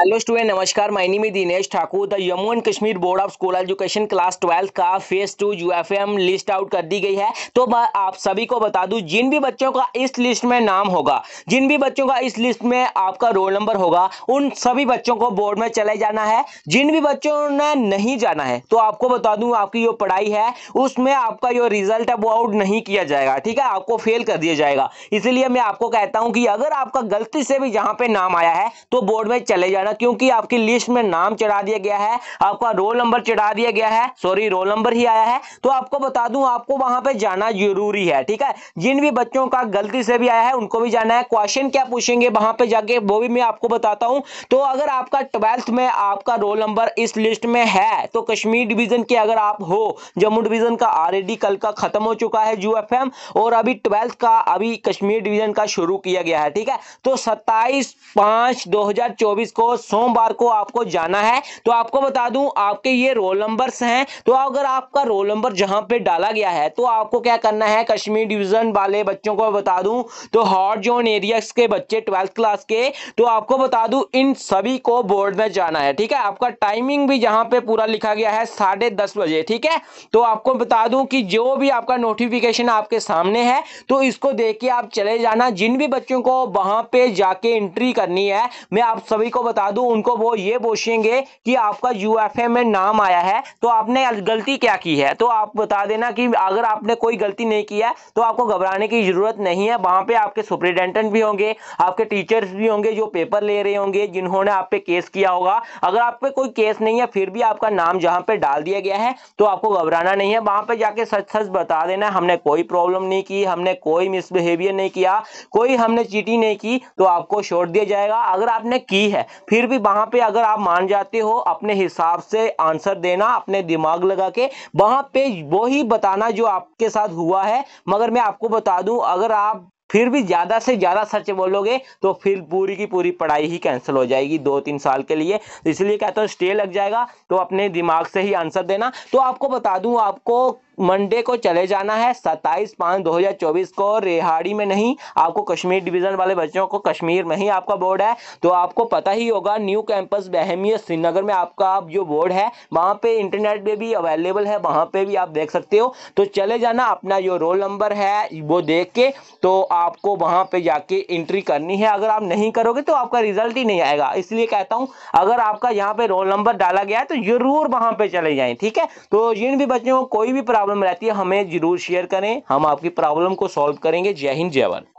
hello student नमस्कार my name Dinesh Thakur the Jammu and Kashmir board of school education class twelfth का phase two UFM list out कर दी गई है तो आप सभी को बता दूं जिन भी बच्चों का इस लिस्ट में नाम होगा जिन भी बच्चों का इस लिस्ट में आपका रोल नंबर होगा उन सभी बच्चों को बोर्ड में चले जाना है जिन भी बच्चों ने नहीं जाना है तो आपको बता दूँ आपकी जो पढ़ाई है उसमें आपका जो रिजल्ट है वो आउट नहीं किया जाएगा ठीक है आपको फेल कर दिया जाएगा इसीलिए मैं आपको कहता हूँ कि अगर आपका गलती से भी जहां पे नाम आया है तो बोर्ड में चले जाना जाना क्योंकि आपकी लिस्ट में नाम चढ़ा दिया गया है आपका रोल नंबर चढ़ा दिया गया है सॉरी रोल नंबर ही आया है तो आपको बता दूं आपको वहां पे जाना जरूरी है ठीक है जिन भी बच्चों का गलती से भी आया है उनको भी जाना है क्वेश्चन क्या पूछेंगे वहां पर जाके वो भी मैं आपको बताता हूँ तो अगर आपका ट्वेल्थ में आपका रोल नंबर इस लिस्ट में है तो कश्मीर डिवीजन के अगर आप हो जम्मू डिवीजन का ऑलरेडी कल का खत्म हो चुका है यू और अभी ट्वेल्थ का अभी कश्मीर डिवीजन का शुरू किया गया है ठीक है तो 27 पांच 2024 को सोमवार को आपको जाना है तो आपको बता दूं आपके ये रोल नंबर्स हैं तो अगर आपका रोल नंबर जहां पे डाला गया है तो आपको क्या करना है कश्मीर डिवीजन वाले बच्चों को बता दूं तो हॉट जोन एरिया के बच्चे ट्वेल्थ क्लास के तो आपको बता दूं इन सभी को बोर्ड में जाना है ठीक है आपका टाइमिंग भी जहां पर पूरा लिखा गया है साढ़े बजे ठीक है तो आपको बता दूं कि जो भी आपका नोटिफिकेशन आपके सामने है तो इसको देख के आप चले जाना जिन भी बच्चों को वहां पर जाके एंट्री करनी है मैं आप सभी को बता बता दूं उनको वो ये पूछेंगे कि आपका यू में नाम आया है तो आपने गलती क्या की है तो आप बता देना कि अगर आपने कोई गलती नहीं किया तो आपको घबराने की जरूरत नहीं है वहां पे आपके सुप्रिटेंडेंट भी होंगे आपके टीचर्स भी होंगे जो पेपर ले रहे होंगे जिन्होंने आप पे केस किया होगा अगर आप पे कोई केस नहीं है फिर भी आपका नाम जहां पर डाल दिया गया है तो आपको घबराना नहीं है वहां पर जाके सच सच बता देना हमने कोई प्रॉब्लम नहीं की हमने कोई मिसबिहेवियर नहीं किया कोई हमने चीटी नहीं की तो आपको छोड़ दिया जाएगा अगर आपने की है फिर फिर भी वहां पे अगर आप मान जाते हो अपने हिसाब से आंसर देना अपने दिमाग लगा के वहां पे वो ही बताना जो आपके साथ हुआ है मगर मैं आपको बता दूं अगर आप फिर भी ज़्यादा से ज़्यादा सच बोलोगे तो फिर पूरी की पूरी पढ़ाई ही कैंसिल हो जाएगी दो तीन साल के लिए इसलिए कहता हूँ स्टे लग जाएगा तो अपने दिमाग से ही आंसर देना तो आपको बता दूँ आपको मंडे को चले जाना है सत्ताईस पाँच दो हजार चौबीस को रेहाड़ी में नहीं आपको कश्मीर डिवीजन वाले बच्चों को कश्मीर में ही आपका बोर्ड है तो आपको पता ही होगा न्यू कैंपस बहमिया श्रीनगर में आपका जो बोर्ड है वहाँ पे इंटरनेट पे भी अवेलेबल है वहाँ पे भी आप देख सकते हो तो चले जाना अपना जो रोल नंबर है वो देख के तो आपको वहाँ पर जाके एंट्री करनी है अगर आप नहीं करोगे तो आपका रिजल्ट ही नहीं आएगा इसलिए कहता हूँ अगर आपका यहाँ पे रोल नंबर डाला गया है तो जरूर वहाँ पर चले जाए ठीक है तो जिन भी बच्चों को कोई भी प्रॉब्लम प्रॉब्लम रहती है हमें जरूर शेयर करें हम आपकी प्रॉब्लम को सॉल्व करेंगे जय हिंद जय भारत